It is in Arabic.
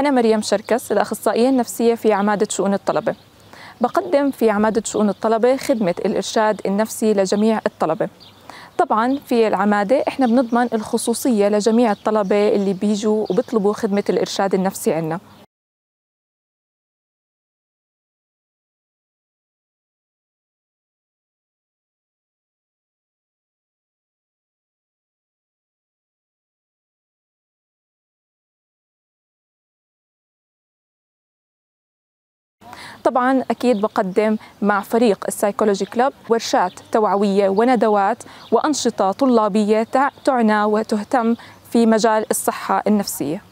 أنا مريم شركس الأخصائية النفسية في عمادة شؤون الطلبة بقدم في عمادة شؤون الطلبة خدمة الإرشاد النفسي لجميع الطلبة طبعا في العمادة احنا بنضمن الخصوصية لجميع الطلبة اللي بيجوا وبيطلبوا خدمة الإرشاد النفسي عندنا طبعا أكيد بقدم مع فريق السايكولوجي كلوب ورشات توعوية وندوات وأنشطة طلابية تعنى وتهتم في مجال الصحة النفسية